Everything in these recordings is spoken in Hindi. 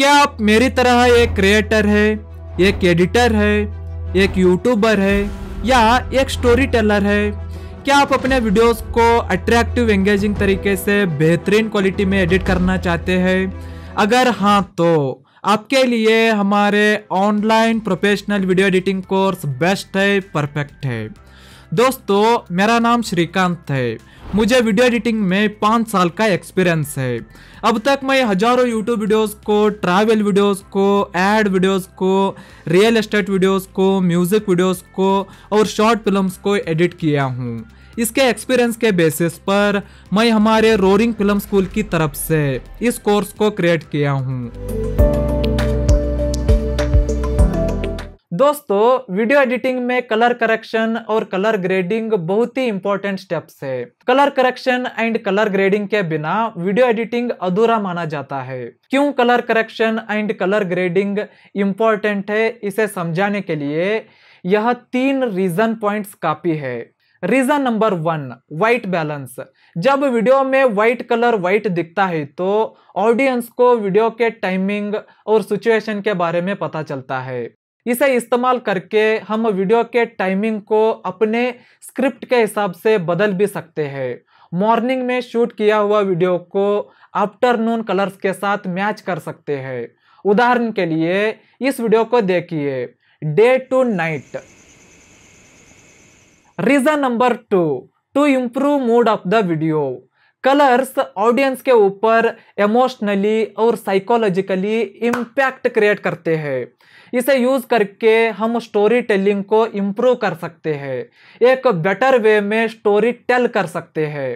क्या आप मेरी तरह एक क्रिएटर है एक एडिटर है एक यूट्यूबर है या एक स्टोरी टेलर है क्या आप अपने वीडियोस को अट्रैक्टिव एंगेजिंग तरीके से बेहतरीन क्वालिटी में एडिट करना चाहते हैं अगर हाँ तो आपके लिए हमारे online professional video editing course best है परफेक्ट है दोस्तों मेरा नाम श्रीकांत है मुझे वीडियो एडिटिंग में पाँच साल का एक्सपीरियंस है अब तक मैं हजारों यूट्यूब वीडियोस को ट्रैवल वीडियोस को एड वीडियोस को रियल एस्टेट वीडियोस को म्यूज़िक वीडियोस को और शॉर्ट फिल्म्स को एडिट किया हूँ इसके एक्सपीरियंस के बेसिस पर मैं हमारे रोरिंग फिल्म स्कूल की तरफ से इस कोर्स को क्रिएट किया हूँ दोस्तों वीडियो एडिटिंग में कलर करेक्शन और कलर ग्रेडिंग बहुत ही इंपॉर्टेंट स्टेप्स है colour correction and colour grading के बिना वीडियो एडिटिंग अधूरा माना जाता है क्यों colour correction and colour grading important है इसे समझाने के लिए यह तीन रीजन पॉइंट्स काफी है reason number one white balance जब वीडियो में व्हाइट कलर व्हाइट दिखता है तो ऑडियंस को वीडियो के टाइमिंग और सिचुएशन के बारे में पता चलता है इसे इस्तेमाल करके हम वीडियो के टाइमिंग को अपने स्क्रिप्ट के हिसाब से बदल भी सकते हैं मॉर्निंग में शूट किया हुआ वीडियो को आफ्टरनून कलर्स के साथ मैच कर सकते हैं उदाहरण के लिए इस वीडियो को देखिए day to night reason number two to improve mood of the video colours audience के ऊपर इमोशनली और साइकोलॉजिकली इम्पैक्ट क्रिएट करते हैं इसे यूज़ करके हम स्टोरी टेलिंग को इम्प्रूव कर सकते हैं एक बेटर वे में स्टोरी टेल कर सकते हैं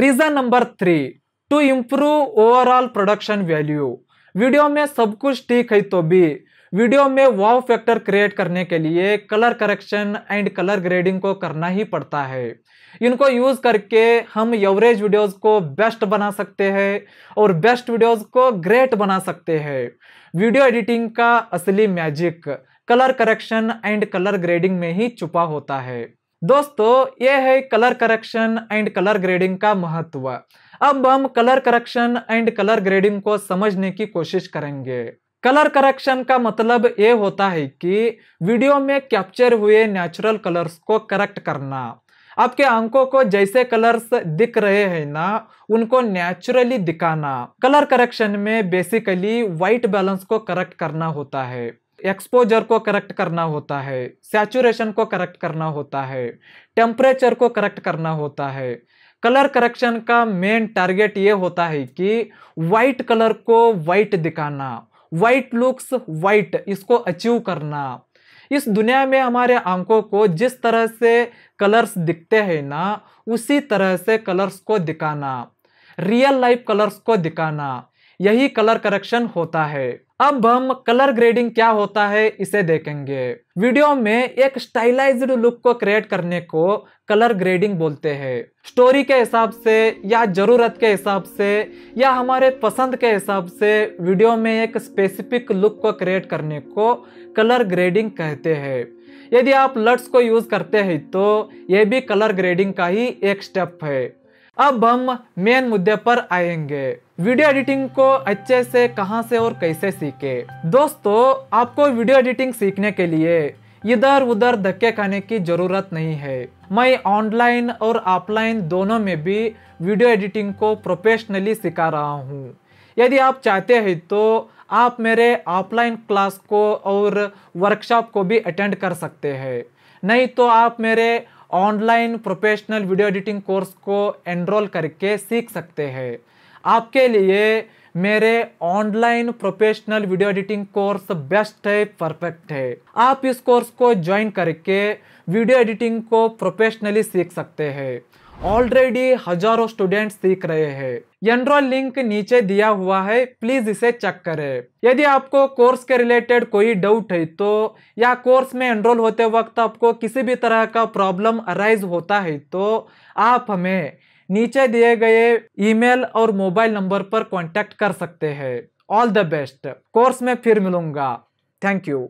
reason number three to improve overall production value video में सब कुछ ठीक है तो भी वीडियो में वाव फैक्टर क्रिएट करने के लिए colour correction and colour grading को करना ही पड़ता है इनको यूज करके हम एवरेज वीडियोस को बेस्ट बना सकते हैं और बेस्ट वीडियोस को ग्रेट बना सकते हैं वीडियो एडिटिंग का असली magic colour correction and colour grading में ही छुपा होता है दोस्तों ये है colour correction and colour grading का महत्व अब हम colour correction and colour grading को समझने की कोशिश करेंगे कलर करेक्शन का मतलब ये होता है कि वीडियो में कैप्चर हुए नेचुरल कलर्स को करेक्ट करना आपके आंखों को जैसे कलर्स दिख रहे हैं ना उनको नेचुरली दिखाना कलर करेक्शन में बेसिकली वाइट बैलेंस को करेक्ट करना होता है एक्सपोजर को करेक्ट करना होता है सैचुरेशन को करेक्ट करना होता है टेम्परेचर को करेक्ट करना होता है कलर करेक्शन का मेन टारगेट ये होता है कि वाइट कलर को वाइट दिखाना वाइट लुक्स वाइट इसको अचीव करना इस दुनिया में हमारे आंखों को जिस तरह से कलर्स दिखते हैं ना उसी तरह से कलर्स को दिखाना रियल लाइफ कलर्स को दिखाना यही कलर करेक्शन होता है अब हम कलर ग्रेडिंग क्या होता है इसे देखेंगे वीडियो में एक स्टाइलाइज्ड लुक को क्रिएट करने को कलर ग्रेडिंग बोलते हैं स्टोरी के हिसाब से या ज़रूरत के हिसाब से या हमारे पसंद के हिसाब से वीडियो में एक स्पेसिफिक लुक को क्रिएट करने को कलर ग्रेडिंग कहते हैं यदि आप लट्स को यूज़ करते हैं तो यह भी कलर ग्रेडिंग का ही एक स्टेप है अब हम मेन मुद्दे पर आएंगे वीडियो एडिटिंग को अच्छे से कहां से और कैसे सीखे दोस्तों आपको वीडियो एडिटिंग सीखने के लिए इधर उधर धक्के खाने की जरूरत नहीं है मैं ऑनलाइन और ऑफलाइन दोनों में भी वीडियो एडिटिंग को प्रोफेशनली सिखा रहा हूँ यदि आप चाहते हैं तो आप मेरे ऑफलाइन क्लास को और वर्कशॉप को भी अटेंड कर सकते हैं नहीं तो आप मेरे online professional video editing course को एनरोल करके सीख सकते हैं आपके लिए मेरे online professional video editing course best है परफेक्ट है आप इस कोर्स को ज्वाइन करके वीडियो एडिटिंग को प्रोफेशनली सीख सकते हैं ऑलरेडी हजारों स्टूडेंट सीख रहे हैं एनरोल लिंक नीचे दिया हुआ है प्लीज इसे चेक करें यदि आपको कोर्स के रिलेटेड कोई डाउट है तो या कोर्स में एनरोल होते वक्त आपको किसी भी तरह का प्रॉब्लम अराइज होता है तो आप हमें नीचे दिए गए ईमेल और मोबाइल नंबर पर कॉन्टेक्ट कर सकते हैं ऑल द बेस्ट कोर्स में फिर मिलूंगा थैंक यू